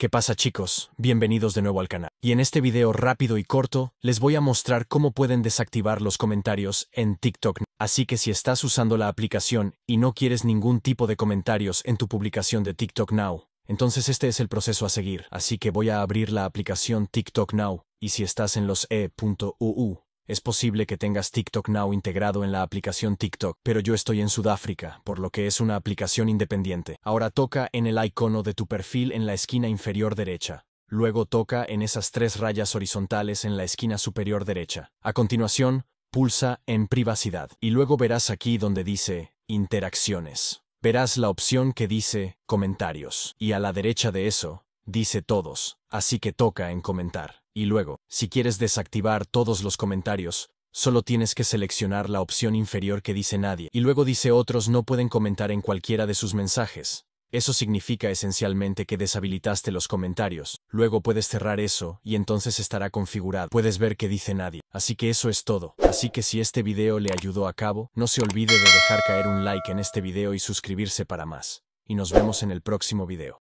¿Qué pasa chicos? Bienvenidos de nuevo al canal. Y en este video rápido y corto, les voy a mostrar cómo pueden desactivar los comentarios en TikTok. Así que si estás usando la aplicación y no quieres ningún tipo de comentarios en tu publicación de TikTok Now, entonces este es el proceso a seguir. Así que voy a abrir la aplicación TikTok Now, y si estás en los e.uu, es posible que tengas TikTok Now integrado en la aplicación TikTok, pero yo estoy en Sudáfrica, por lo que es una aplicación independiente. Ahora toca en el icono de tu perfil en la esquina inferior derecha. Luego toca en esas tres rayas horizontales en la esquina superior derecha. A continuación, pulsa en privacidad y luego verás aquí donde dice interacciones. Verás la opción que dice comentarios y a la derecha de eso dice todos, así que toca en comentar. Y luego, si quieres desactivar todos los comentarios, solo tienes que seleccionar la opción inferior que dice nadie. Y luego dice otros no pueden comentar en cualquiera de sus mensajes. Eso significa esencialmente que deshabilitaste los comentarios. Luego puedes cerrar eso y entonces estará configurado. Puedes ver que dice nadie. Así que eso es todo. Así que si este video le ayudó a cabo, no se olvide de dejar caer un like en este video y suscribirse para más. Y nos vemos en el próximo video.